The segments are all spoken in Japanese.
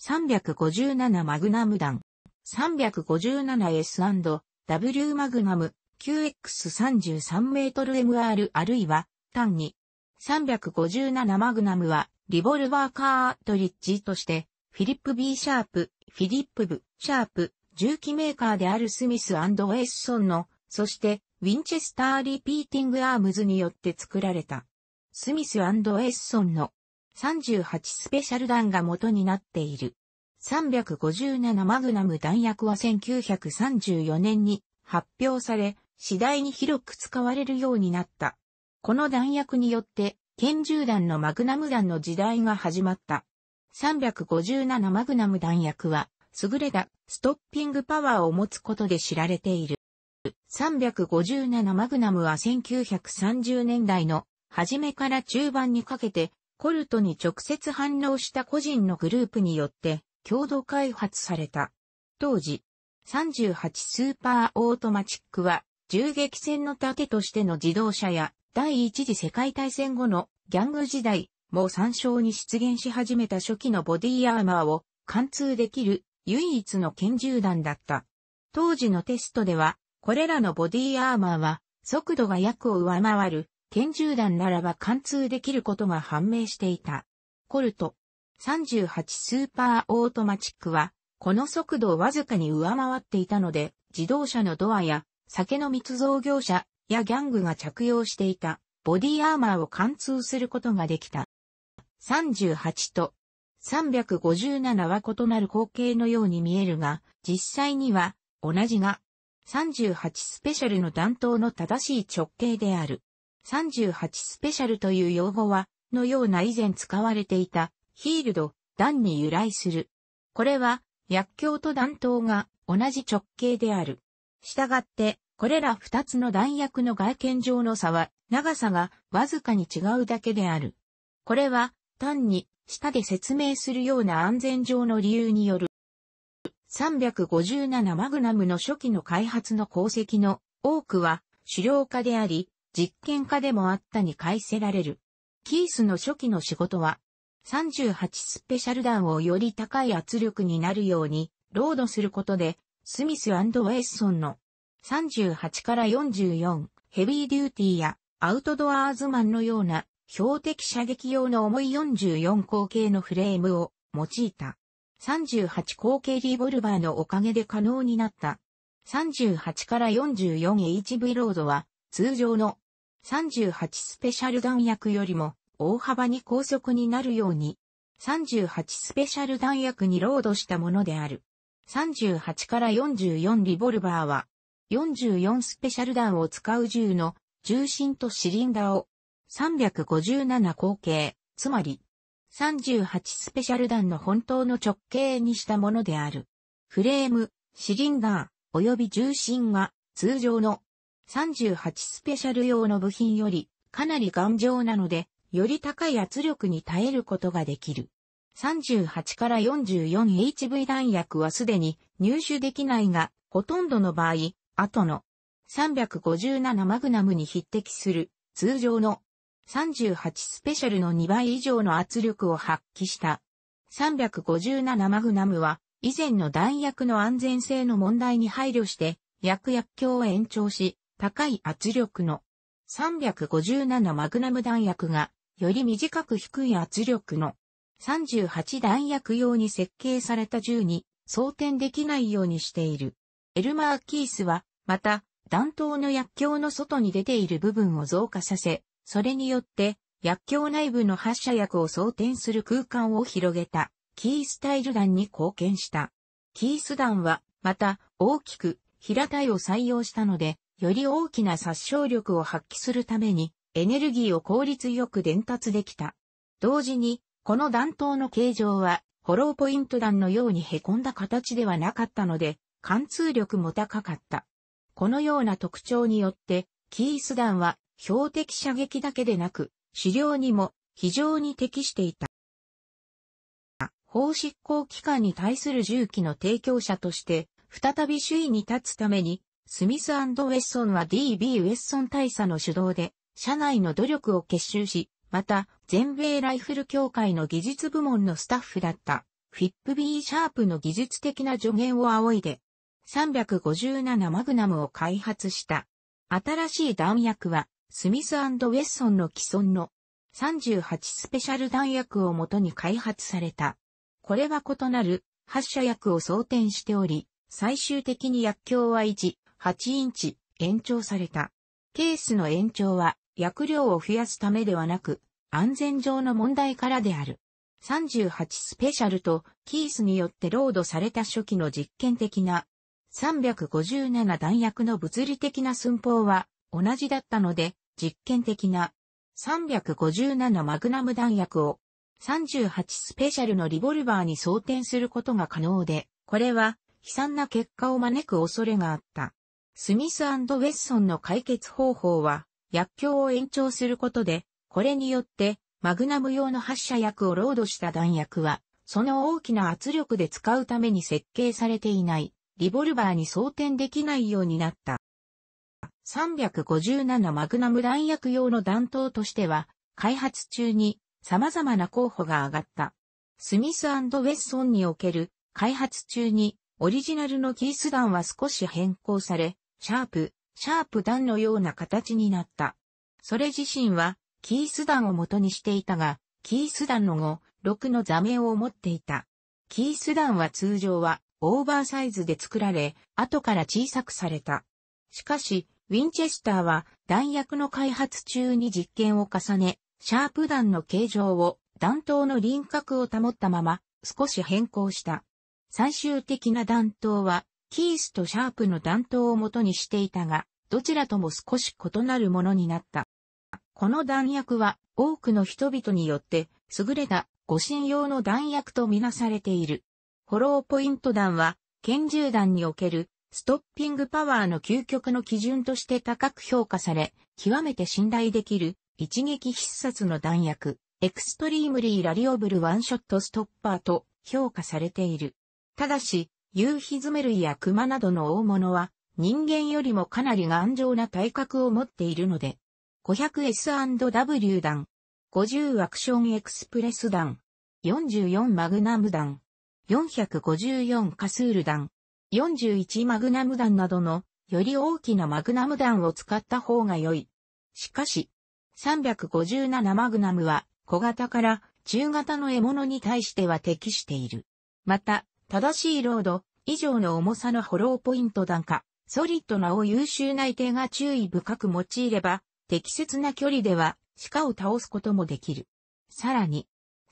357マグナム弾、357S&W マグナム、QX33 メートル MR あるいは、単に、357マグナムは、リボルバーカートリッジとして、フィリップ B シャープ、フィリップブ、シャープ、銃器メーカーであるスミスウェッソンの、そして、ウィンチェスターリピーティングアームズによって作られた。スミスウェッソンの38スペシャル弾が元になっている。357マグナム弾薬は1934年に発表され、次第に広く使われるようになった。この弾薬によって、拳銃弾のマグナム弾の時代が始まった。357マグナム弾薬は、優れたストッピングパワーを持つことで知られている。357マグナムは1930年代の初めから中盤にかけてコルトに直接反応した個人のグループによって共同開発された。当時、38スーパーオートマチックは銃撃戦の盾としての自動車や第一次世界大戦後のギャング時代も参照に出現し始めた初期のボディアーマーを貫通できる唯一の拳銃弾だった。当時のテストではこれらのボディアーマーは速度が約を上回る拳銃弾ならば貫通できることが判明していた。コルト38スーパーオートマチックは、この速度をわずかに上回っていたので、自動車のドアや酒の密造業者やギャングが着用していたボディアーマーを貫通することができた。38と357は異なる光景のように見えるが、実際には同じが38スペシャルの弾頭の正しい直径である。38スペシャルという用語は、のような以前使われていた、ヒールド、段に由来する。これは、薬莢と弾頭が同じ直径である。従って、これら二つの弾薬の外見上の差は、長さがわずかに違うだけである。これは、単に、下で説明するような安全上の理由による。357マグナムの初期の開発の功績の多くは、狩猟家であり、実験家でもあったに返せられる。キースの初期の仕事は、38スペシャル弾をより高い圧力になるように、ロードすることで、スミスウェイソンの38から44ヘビーデューティーやアウトドアーズマンのような標的射撃用の重い44口径のフレームを用いた。38口径リボルバーのおかげで可能になった。38から 44HV ロードは通常の38スペシャル弾薬よりも大幅に高速になるように、38スペシャル弾薬にロードしたものである。38から44リボルバーは、44スペシャル弾を使う銃の重心とシリンダーを357口径、つまり38スペシャル弾の本当の直径にしたものである。フレーム、シリンダー、及び重心が通常の38スペシャル用の部品よりかなり頑丈なので、より高い圧力に耐えることができる。38から 44HV 弾薬はすでに入手できないが、ほとんどの場合、後の357マグナムに匹敵する通常の38スペシャルの2倍以上の圧力を発揮した357マグナムは以前の弾薬の安全性の問題に配慮して薬薬鏡を延長し高い圧力の357マグナム弾薬がより短く低い圧力の38弾薬用に設計された銃に装填できないようにしている。エルマー・キースは、また、弾頭の薬莢の外に出ている部分を増加させ、それによって、薬莢内部の発射薬を装填する空間を広げた、キースタイル弾に貢献した。キース弾は、また、大きく、平たいを採用したので、より大きな殺傷力を発揮するために、エネルギーを効率よく伝達できた。同時に、この弾頭の形状は、ホローポイント弾のように凹んだ形ではなかったので、貫通力も高かった。このような特徴によって、キース弾は標的射撃だけでなく、狩猟にも非常に適していた。法執行機関に対する銃器の提供者として、再び首位に立つために、スミスウェッソンは DB ウェッソン大佐の主導で、社内の努力を結集し、また、全米ライフル協会の技術部門のスタッフだった、フィップ B シャープの技術的な助言を仰いで、357マグナムを開発した。新しい弾薬は、スミスウェッソンの既存の38スペシャル弾薬をもとに開発された。これは異なる発射薬を装填しており、最終的に薬莢は持、8インチ延長された。ケースの延長は薬量を増やすためではなく、安全上の問題からである。38スペシャルとキースによってロードされた初期の実験的な357弾薬の物理的な寸法は同じだったので実験的な357マグナム弾薬を38スペシャルのリボルバーに装填することが可能で、これは悲惨な結果を招く恐れがあった。スミスウェッソンの解決方法は、薬莢を延長することで、これによって、マグナム用の発射薬をロードした弾薬は、その大きな圧力で使うために設計されていない、リボルバーに装填できないようになった。357マグナム弾薬用の弾頭としては、開発中に様々な候補が上がった。スミスウェッソンにおける開発中にオリジナルのキース弾は少し変更され、シャープ、シャープ弾のような形になった。それ自身は、キース弾を元にしていたが、キース弾の後、6の座面を持っていた。キース弾は通常は、オーバーサイズで作られ、後から小さくされた。しかし、ウィンチェスターは弾薬の開発中に実験を重ね、シャープ弾の形状を弾頭の輪郭を保ったまま少し変更した。最終的な弾頭は、キースとシャープの弾頭を元にしていたが、どちらとも少し異なるものになった。この弾薬は多くの人々によって優れた護身用の弾薬とみなされている。フォローポイント弾は拳銃弾におけるストッピングパワーの究極の基準として高く評価され、極めて信頼できる一撃必殺の弾薬、エクストリームリーラリオブルワンショットストッパーと評価されている。ただし、夕日詰め類やクマなどの大物は、人間よりもかなり頑丈な体格を持っているので、500S&W 弾、50アクションエクスプレス弾、44マグナム弾、454カスール弾、41マグナム弾などの、より大きなマグナム弾を使った方が良い。しかし、357マグナムは小型から中型の獲物に対しては適している。また、正しいロード、以上の重さのフォローポイント段下、ソリッドなお優秀な手が注意深く用いれば、適切な距離では、鹿を倒すこともできる。さらに、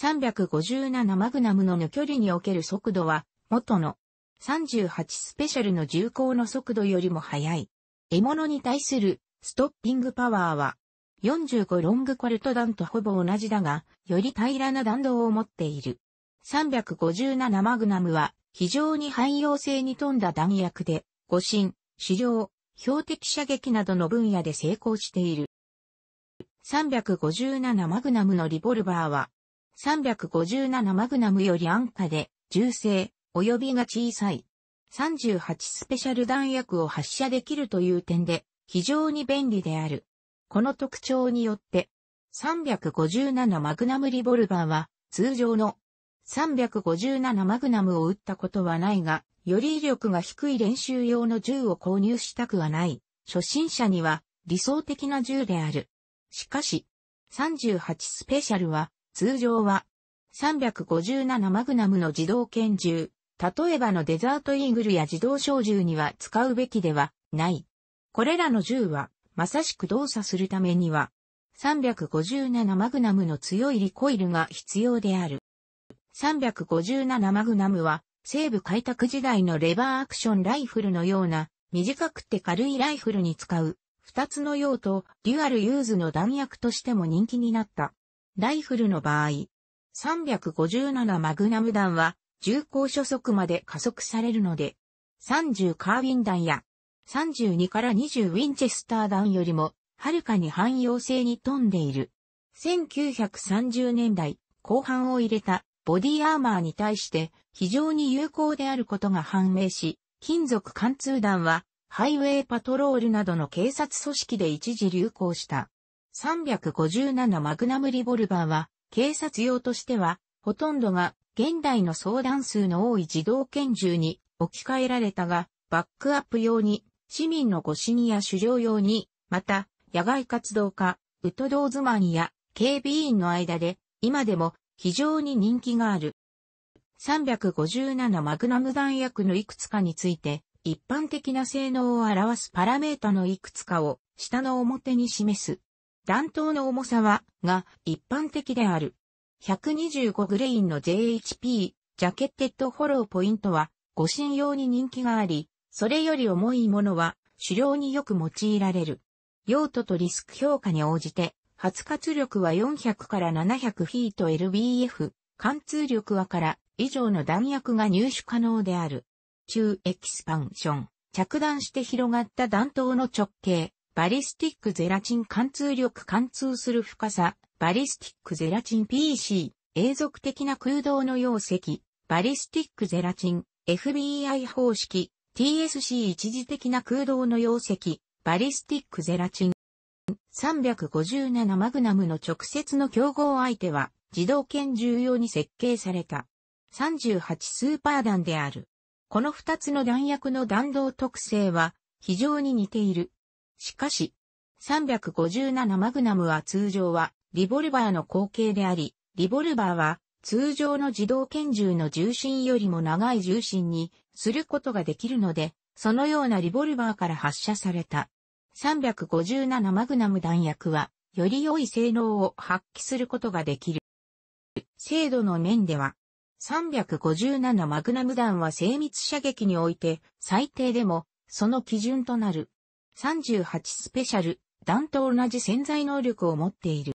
357マグナムのの距離における速度は、元の38スペシャルの銃口の速度よりも速い。獲物に対するストッピングパワーは、45ロングコルト弾とほぼ同じだが、より平らな弾道を持っている。357マグナムは非常に汎用性に富んだ弾薬で、誤信、狩猟、標的射撃などの分野で成功している。357マグナムのリボルバーは、357マグナムより安価で、銃声、及びが小さい。38スペシャル弾薬を発射できるという点で、非常に便利である。この特徴によって、357マグナムリボルバーは、通常の357マグナムを撃ったことはないが、より威力が低い練習用の銃を購入したくはない。初心者には理想的な銃である。しかし、38スペシャルは、通常は、357マグナムの自動拳銃、例えばのデザートイーグルや自動小銃には使うべきではない。これらの銃は、まさしく動作するためには、357マグナムの強いリコイルが必要である。357マグナムは、西部開拓時代のレバーアクションライフルのような、短くて軽いライフルに使う、二つの用途、デュアルユーズの弾薬としても人気になった。ライフルの場合、357マグナム弾は、重厚初速まで加速されるので、30カーウィン弾や、32から20ウィンチェスター弾よりも、はるかに汎用性に富んでいる。1930年代後半を入れたボディアーマーに対して非常に有効であることが判明し、金属貫通弾はハイウェイパトロールなどの警察組織で一時流行した。357マグナムリボルバーは警察用としてはほとんどが現代の相談数の多い自動拳銃に置き換えられたが、バックアップ用に、市民の護身や狩猟用に、また、野外活動家、ウトドーズマンや警備員の間で、今でも非常に人気がある。357マグナム弾薬のいくつかについて、一般的な性能を表すパラメータのいくつかを下の表に示す。弾頭の重さは、が一般的である。125グレインの JHP、ジャケッテッドフォローポイントは、護身用に人気があり、それより重いものは、狩猟によく用いられる。用途とリスク評価に応じて、発活力は400から700フィート LBF、貫通力はから以上の弾薬が入手可能である。中エキスパンション、着弾して広がった弾頭の直径、バリスティックゼラチン貫通力貫通する深さ、バリスティックゼラチン PC、永続的な空洞の容積、バリスティックゼラチン、FBI 方式、TSC 一時的な空洞の容積、バリスティックゼラチン、357マグナムの直接の競合相手は、自動拳銃用に設計された。38スーパー弾である。この2つの弾薬の弾道特性は、非常に似ている。しかし、357マグナムは通常は、リボルバーの後継であり、リボルバーは、通常の自動拳銃の重心よりも長い重心にすることができるので、そのようなリボルバーから発射された357マグナム弾薬は、より良い性能を発揮することができる。精度の面では、357マグナム弾は精密射撃において、最低でも、その基準となる。38スペシャル、弾と同じ潜在能力を持っている。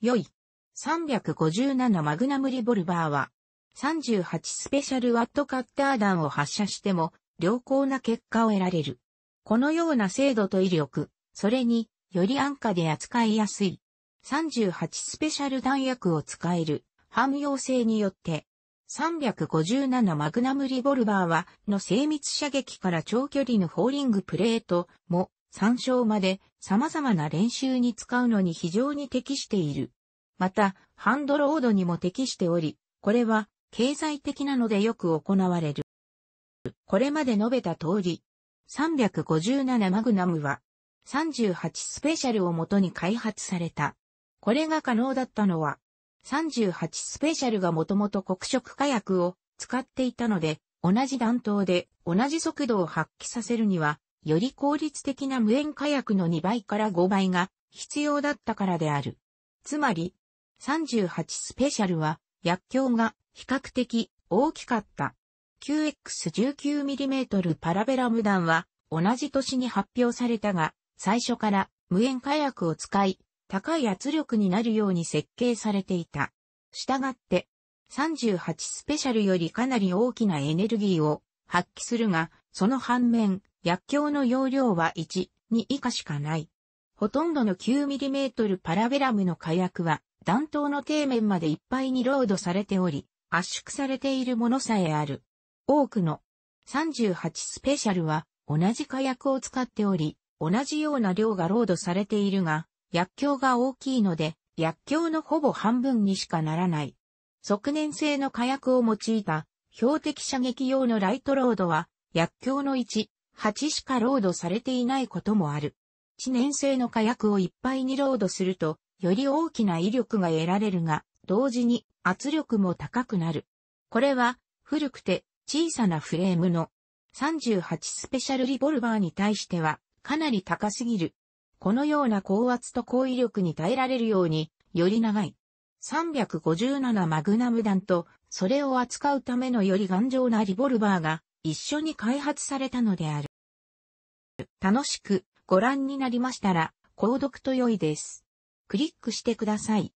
良い。357マグナムリボルバーは、38スペシャルワットカッター弾を発射しても、良好な結果を得られる。このような精度と威力、それにより安価で扱いやすい。38スペシャル弾薬を使える汎用性によって、357マグナムリボルバーは、の精密射撃から長距離のフォーリングプレートも参照まで様々な練習に使うのに非常に適している。また、ハンドロードにも適しており、これは経済的なのでよく行われる。これまで述べた通り、357マグナムは38スペシャルをもとに開発された。これが可能だったのは38スペシャルがもともと黒色火薬を使っていたので同じ弾頭で同じ速度を発揮させるにはより効率的な無塩火薬の2倍から5倍が必要だったからである。つまり38スペシャルは薬莢が比較的大きかった。9X19mm パラベラム弾は同じ年に発表されたが、最初から無塩火薬を使い、高い圧力になるように設計されていた。したがって、38スペシャルよりかなり大きなエネルギーを発揮するが、その反面、薬莢の容量は1、2以下しかない。ほとんどの 9mm パラベラムの火薬は、弾頭の底面までいっぱいにロードされており、圧縮されているものさえある。多くの38スペシャルは同じ火薬を使っており、同じような量がロードされているが、薬莢が大きいので、薬莢のほぼ半分にしかならない。側燃性の火薬を用いた標的射撃用のライトロードは、薬莢の1、8しかロードされていないこともある。知年性の火薬をいっぱいにロードすると、より大きな威力が得られるが、同時に圧力も高くなる。これは、古くて小さなフレームの38スペシャルリボルバーに対してはかなり高すぎる。このような高圧と高威力に耐えられるように、より長い357マグナム弾と、それを扱うためのより頑丈なリボルバーが一緒に開発されたのである。楽しくご覧になりましたら、購読と良いです。クリックしてください。